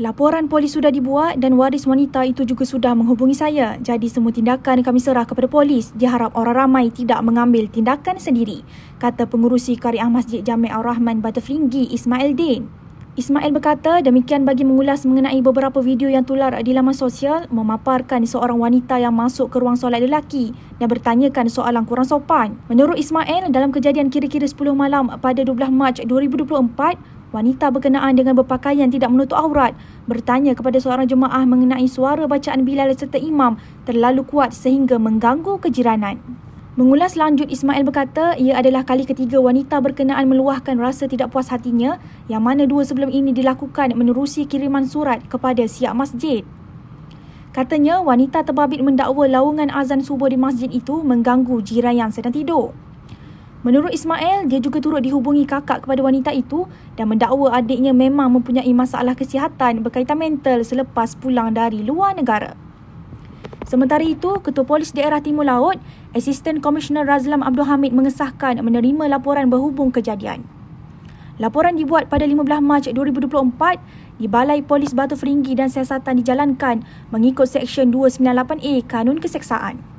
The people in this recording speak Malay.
Laporan polis sudah dibuat dan waris wanita itu juga sudah menghubungi saya. Jadi semua tindakan kami serah kepada polis. Diharap orang ramai tidak mengambil tindakan sendiri. Kata pengurusi Kariah Masjid Jami' Al rahman Batafringgi Ismail Din. Ismail berkata demikian bagi mengulas mengenai beberapa video yang tular di laman sosial memaparkan seorang wanita yang masuk ke ruang solat lelaki dan bertanyakan soalan kurang sopan. Menurut Ismail, dalam kejadian kira-kira 10 malam pada 12 Mac 2024, wanita berkenaan dengan berpakaian tidak menutup aurat bertanya kepada seorang jemaah mengenai suara bacaan Bilal serta imam terlalu kuat sehingga mengganggu kejiranan. Mengulas lanjut Ismail berkata ia adalah kali ketiga wanita berkenaan meluahkan rasa tidak puas hatinya yang mana dua sebelum ini dilakukan menerusi kiriman surat kepada siap masjid. Katanya wanita terbabit mendakwa laungan azan subuh di masjid itu mengganggu jiran yang sedang tidur. Menurut Ismail, dia juga turut dihubungi kakak kepada wanita itu dan mendakwa adiknya memang mempunyai masalah kesihatan berkaitan mental selepas pulang dari luar negara. Sementara itu, Ketua Polis Daerah Timur Laut, asisten komisioner Razlam Abdul Hamid mengesahkan menerima laporan berhubung kejadian. Laporan dibuat pada 15 Mac 2024 di Balai Polis Batu Feringgi dan siasatan dijalankan mengikut Seksyen 298A Kanun Keseksaan.